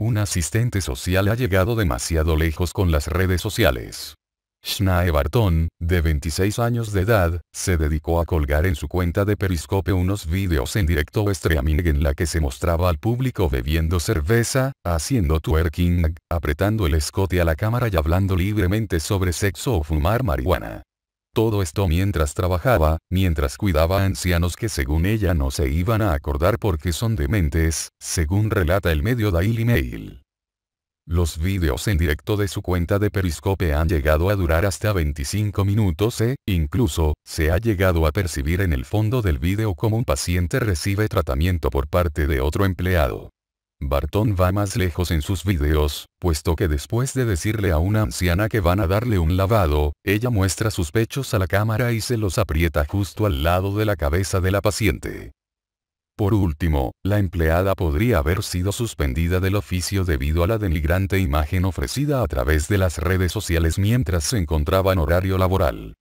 Un asistente social ha llegado demasiado lejos con las redes sociales. Shnae Barton, de 26 años de edad, se dedicó a colgar en su cuenta de Periscope unos vídeos en directo streaming en la que se mostraba al público bebiendo cerveza, haciendo twerking, apretando el escote a la cámara y hablando libremente sobre sexo o fumar marihuana. Todo esto mientras trabajaba, mientras cuidaba a ancianos que según ella no se iban a acordar porque son dementes, según relata el medio Daily Mail. Los vídeos en directo de su cuenta de Periscope han llegado a durar hasta 25 minutos e, incluso, se ha llegado a percibir en el fondo del vídeo como un paciente recibe tratamiento por parte de otro empleado. Barton va más lejos en sus videos, puesto que después de decirle a una anciana que van a darle un lavado, ella muestra sus pechos a la cámara y se los aprieta justo al lado de la cabeza de la paciente. Por último, la empleada podría haber sido suspendida del oficio debido a la denigrante imagen ofrecida a través de las redes sociales mientras se encontraba en horario laboral.